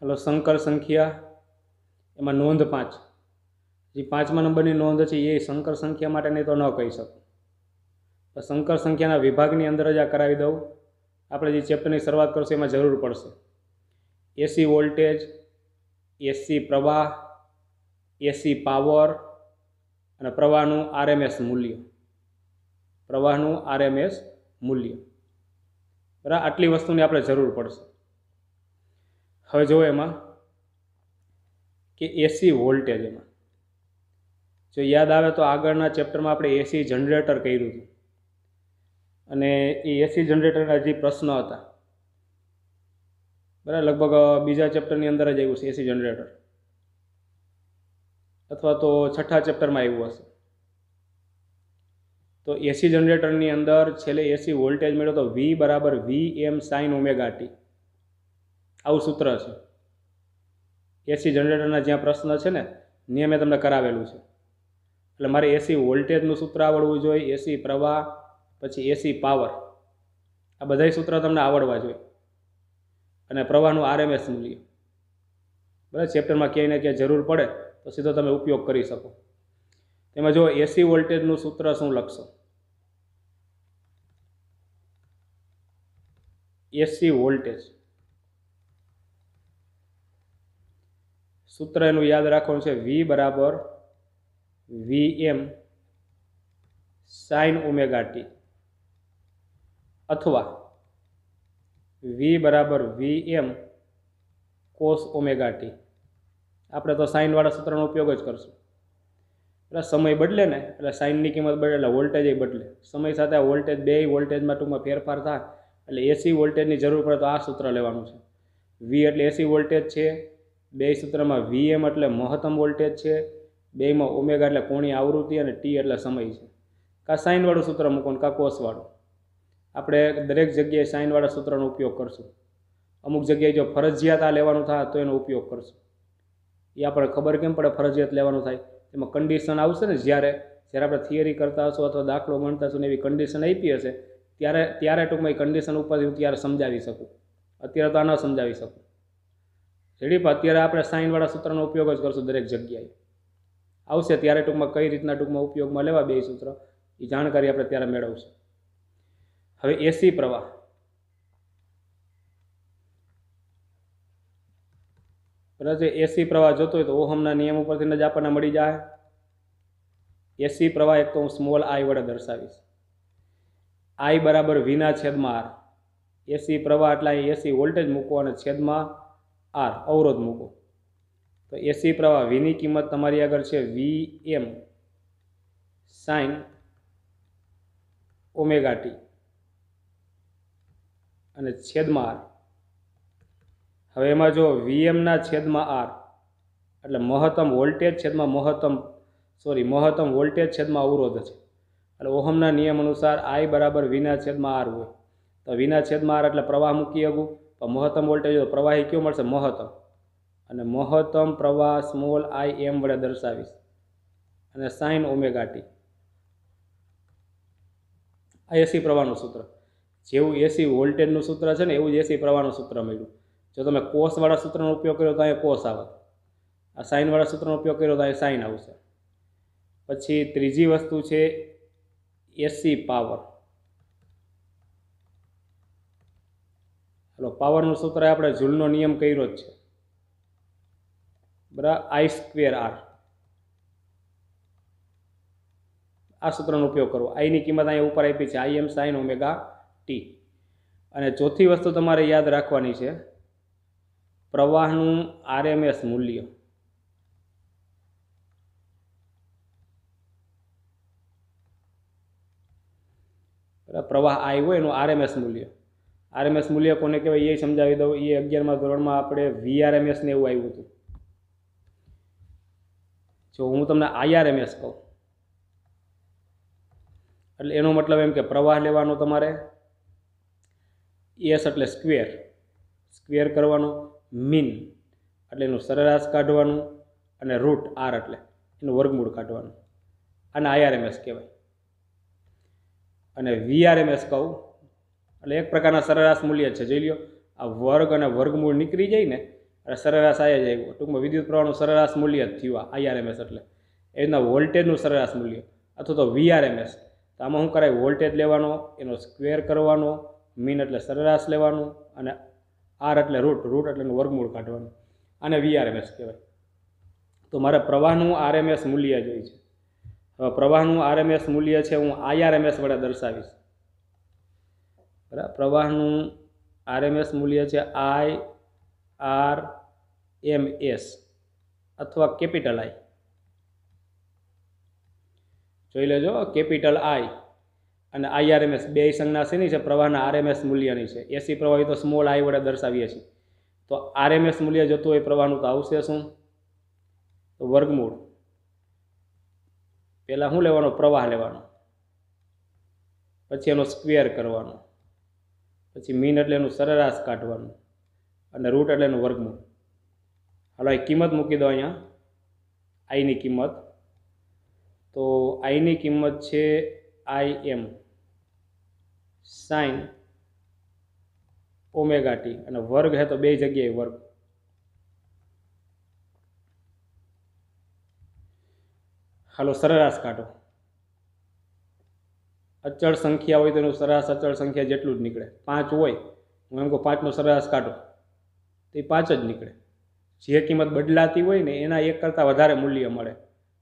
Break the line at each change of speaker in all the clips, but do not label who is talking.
હાલો શંકર સંખ્યા એમાં નોંધ પાંચ જે પાંચમા નંબરની નોંધ છે એ શંકર સંખ્યા માટેની તો ન કહી શકું શંકર સંખ્યાના વિભાગની અંદર જ આ કરાવી દઉં આપણે જે ચેપ્ટરની શરૂઆત કરશું એમાં જરૂર પડશે એસી વોલ્ટેજ એસી પ્રવાહ એસી પાવર અને પ્રવાહનું આરએમએસ મૂલ્ય પ્રવાહનું આરએમએસ મૂલ્ય બરાબર આટલી વસ્તુની આપણે જરૂર પડશે હવે જો એમાં કે એસી વોલ્ટેજ એમાં જો યાદ આવે તો આગળના ચેપ્ટરમાં આપણે એસી જનરેટર કર્યું હતું અને એ એસી જનરેટરના જે પ્રશ્ન હતા બરાબર લગભગ બીજા ચેપ્ટરની અંદર જ આવ્યું છે એસી જનરેટર અથવા તો છઠ્ઠા ચેપ્ટરમાં આવ્યું હશે તો એસી જનરેટરની અંદર છેલ્લે એસી વોલ્ટેજ મેળવ્યો તો વી બરાબર V M sine omega T આવું સૂત્ર છે એસી જનરેટરના જ્યાં પ્રશ્ન છે ને ત્યાં મેં તમને કરાવેલું છે એટલે મારે એસી વોલ્ટેજનું સૂત્ર આવડવું જોઈએ એસી પ્રવાહ પછી એસી પાવર આ બધાય સૂત્ર તમને આવડવા જોઈએ અને પ્રવાહનું આરએમએસ મૂલ્ય બરાબર ચેપ્ટરમાં ક્યાંય ને ક્યાંય જરૂર પડે તો સીધો તમે ઉપયોગ કરી શકો તેમાં જો એસી વોલ્ટેજનું સૂત્ર શું લખશો એસી વોલ્ટેજ સૂત્ર એનું યાદ રાખવાનું છે વી બરાબર V M sine omega T અથવા વી બરાબર V M cos omega T આપણે તો સાઇનવાળા સૂત્રનો ઉપયોગ જ કરશું એટલે સમય બદલે ને એટલે સાઇનની કિંમત બદલે એટલે વોલ્ટેજ બદલે સમય સાથે વોલ્ટેજ બે વોલ્ટેજમાં ટૂંકમાં ફેરફાર થાય એટલે એસી વોલ્ટેજની જરૂર પડે તો આ સૂત્ર લેવાનું છે વી એટલે એસી વોલ્ટેજ છે બે સૂત્રમાં વીએમ એટલે મહત્તમ વોલ્ટેજ છે બેમાં ઓમેગા એટલે કોણી આવૃત્તિ અને ટી એટલે સમય છે કાં સાઇનવાળું સૂત્ર મૂકો ને કાં કોષવાળું આપણે દરેક જગ્યાએ સાઇનવાળા સૂત્રનો ઉપયોગ કરશું અમુક જગ્યાએ જો ફરજિયાત આ લેવાનું થાય તો એનો ઉપયોગ કરશું એ આપણે ખબર કેમ પડે ફરજિયાત લેવાનું થાય એમાં કન્ડિશન આવશે ને જ્યારે જ્યારે આપણે થિયરી કરતા હશું અથવા દાખલો ગણતા હશું ને એવી કન્ડિશન આપી હશે ત્યારે ત્યારે ટૂંકમાં એ કન્ડિશન ઉપરથી હું ત્યારે સમજાવી શકું અત્યારે તો આ ન સમજાવી શકું રેડી અત્યારે આપણે સાઇનવાળા સૂત્રનો ઉપયોગ જ કરશું દરેક જગ્યાએ આવશે ત્યારે ટૂંકમાં કઈ રીતના ટૂંકમાં ઉપયોગમાં લેવા બે સૂત્ર એ જાણકારી આપણે ત્યારે મેળવશું હવે એસી પ્રવાહ બરાબર એસી પ્રવાહ જોતો હોય તો ઓહમના નિયમ ઉપરથી જ આપણને મળી જાય એસી પ્રવાહ એક તો હું સ્મોલ આઈ વડે દર્શાવીશ આઈ બરાબર વીના છેદમાં આર એસી પ્રવાહ એટલે એસી વોલ્ટેજ મૂકો અને છેદમાં આર અવરોધ મૂકો તો એસી પ્રવાહ વીની કિંમત તમારી આગળ છે V M sine omega T અને છેદમાં આર હવે એમાં જો વીએમના છેદમાં આર એટલે મહત્તમ વોલ્ટેજ છેદમાં મહત્તમ સોરી મહત્તમ વોલ્ટેજ છેદમાં અવરોધ છે એટલે ઓહમના નિયમ અનુસાર આઈ બરાબર વીના છેદમાં આર હોય તો વીના છેદમાં આર એટલે પ્રવાહ મૂકી શકું તો મહત્તમ વોલ્ટેજ પ્રવાહી કયો મળશે મહત્તમ અને મહત્તમ પ્રવાહ સ્મોલ આઈ એમ વડે દર્શાવીશ અને સાઇન ઓમેગાટી આ એસી પ્રવાહનું સૂત્ર જેવું એસી વોલ્ટેજનું સૂત્ર છે ને એવું જ એસી પ્રવાહનું સૂત્ર મળ્યું જો તમે કોષવાળા સૂત્રનો ઉપયોગ કર્યો તો અહીંયા કોષ આવે આ સાઇનવાળા સૂત્રનો ઉપયોગ કર્યો તો અહીંયા સાઇન આવશે પછી ત્રીજી વસ્તુ છે એસી પાવર એટલે પાવરનું સૂત્ર આપણે ઝૂલનો નિયમ કર્યો જ છે બરાબર આઈ સ્ક્વેર આર આ સૂત્રનો ઉપયોગ કરવો આઈની કિંમત અહીંયા ઉપર આપી છે I M sine omega T અને ચોથી વસ્તુ તમારે યાદ રાખવાની છે પ્રવાહનું આરએમએસ મૂલ્ય પ્રવાહ આઈ હોય એનું આરએમએસ મૂલ્ય આરએમએસ મૂલ્ય કોને કહેવાય એ સમજાવી દઉં એ અગિયારમાં ધોરણમાં આપણે વીઆરએમએસ ને એવું આવ્યું હતું જો હું તમને આઈઆરએમએસ કહું એટલે એનો મતલબ એમ કે પ્રવાહ લેવાનો તમારે એસ એટલે સ્ક્વેર સ્ક્વેર કરવાનો મીન એટલે એનું સરેરાશ કાઢવાનું અને રૂટ આર એટલે એનું વર્ગમૂળ કાઢવાનું અને આઈઆરએમએસ કહેવાય અને વીઆરએમએસ કહું એટલે એક પ્રકારના સરેરાશ મૂલ્ય છે જોઈ લ્યો આ વર્ગ અને વર્ગમૂળ નીકળી જાય ને એટલે સરેરાશ આવી જાય ટૂંકમાં વિદ્યુત પ્રવાહનું સરેરાશ મૂલ્ય જ થયું આઈઆરએમએસ એટલે એના વોલ્ટેજનું સરેરાશ મૂલ્ય અથવા તો વીઆરએમએસ તો આમાં શું કરાય વોલ્ટેજ લેવાનો એનો સ્ક્વેર કરવાનો મીન એટલે સરેરાશ લેવાનું અને આર એટલે રૂટ રૂટ એટલે વર્ગમૂળ કાઢવાનું અને વીઆરએમએસ કહેવાય તો મારે પ્રવાહનું આરએમએસ મૂલ્ય જોઈએ છે હવે પ્રવાહનું આરએમએસ મૂલ્ય છે હું આઈઆરએમએસ વડે દર્શાવીશ બરાબર પ્રવાહનું આરએમએસ મૂલ્ય છે આઈ આર એમ એસ અથવા કેપિટલ આઈ જોઈ લેજો કેપિટલ આઈ અને આઈઆરએમએસ બે સંજ્ઞા શેની છે પ્રવાહના આરએમએસ મૂલ્યની છે એસી પ્રવાહી તો સ્મોલ આઈ વડે દર્શાવીએ છીએ તો આરએમએસ મૂલ્ય જતું હોય પ્રવાહનું તો આવશે શું તો વર્ગમૂળ પહેલાં શું લેવાનો પ્રવાહ લેવાનો પછી એનો સ્ક્વેર કરવાનો પછી મીન એટલે એનું સરેરાશ કાઢવાનું અને રૂટ એટલે એનું વર્ગમૂળ હાલો એ કિંમત મૂકી દો અહીંયા આઈની કિંમત તો આઈની કિંમત છે આઈ એમ સાઇન ઓમેગા અને વર્ગ હે તો બે જગ્યાએ વર્ગ હાલો સરેરાશ કાઢો અચળ સંખ્યા હોય તો એનું સરેરાશ અચળ સંખ્યા જેટલું જ નીકળે પાંચ હોય હું એમ કહું પાંચનો સરેરાશ કાઢો તો એ પાંચ જ નીકળે જે કિંમત બદલાતી હોય ને એના એક કરતાં વધારે મૂલ્ય મળે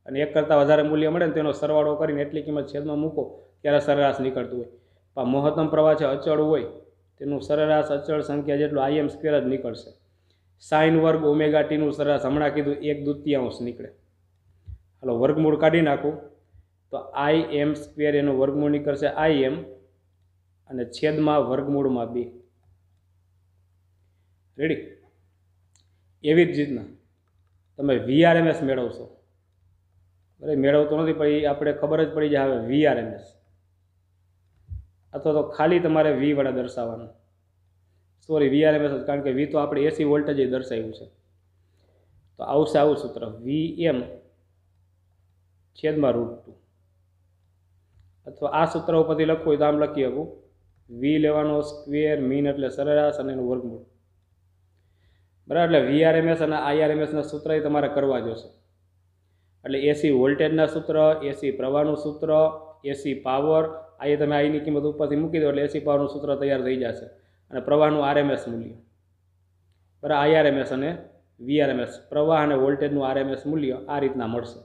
અને એક કરતાં વધારે મૂલ્ય મળે ને તેનો સરવાળો કરીને એટલી કિંમત છેદમાં મૂકો ત્યારે સરેરાશ નીકળતું હોય પણ મહત્તમ પ્રવાહ છે અચળ હોય તેનું સરેરાશ અચળ સંખ્યા જેટલું આઈએમ સ્ક્વેર જ નીકળશે સાઇન વર્ગ ઓમેગા ટીનું સરેરાશ હમણાં કીધું એક દૂતિયાંશ નીકળે હાલો વર્ગમૂળ કાઢી નાખું તો આઈ એમ સ્ક્વેર એનું વર્ગમૂળ નીકળશે આઈ એમ અને છેદમાં વર્ગમૂળમાં બી રેડી એવી જ રીતના તમે વીઆરએમએસ મેળવશો અરે મેળવતો નથી પણ એ આપણે ખબર જ પડી જાય હવે વીઆરએમએસ અથવા તો ખાલી તમારે વી વડે દર્શાવવાનું સોરી વીઆરએમએસ કારણ કે વી તો આપણે એસી વોલ્ટેજ દર્શાવ્યું છે તો આવશે આવું સૂત્ર વી એમ છેદમાં રૂટ ટુ અથવા આ સૂત્ર ઉપરથી લખવું હોય તો આમ લખી શકું વી લેવાનો સ્ક્વેર મીન એટલે સરેરાશ અને એનું વર્ગમૂળ બરાબર એટલે વીઆરએમએસ અને આઈઆરએમએસના સૂત્ર એ તમારે કરવા જોશે એટલે એસી વોલ્ટેજના સૂત્ર એસી પ્રવાહનું સૂત્ર એસી પાવર આ તમે આઈની કિંમત ઉપરથી મૂકી દો એટલે એસી પાવરનું સૂત્ર તૈયાર થઈ જશે અને પ્રવાહનું આરએમએસ મૂલ્ય બરાબર આઈઆરએમએસ અને વીઆરએમએસ પ્રવાહ અને વોલ્ટેજનું આરએમએસ મૂલ્ય આ રીતના મળશે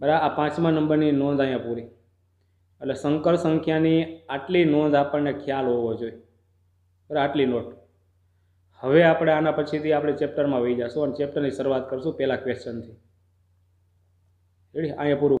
બરાબર આ પાંચમા નંબરની નોંધ અહીંયા પૂરી એટલે શંકર સંખ્યાની આટલી નોંધ આપણને ખ્યાલ હોવો જોઈએ બરાબર આટલી નોટ હવે આપણે આના પછીથી આપણે ચેપ્ટરમાં વહી જઈશું અને ચેપ્ટરની શરૂઆત કરશું પહેલાં ક્વેશ્ચનથી રેડી અહીંયા પૂરું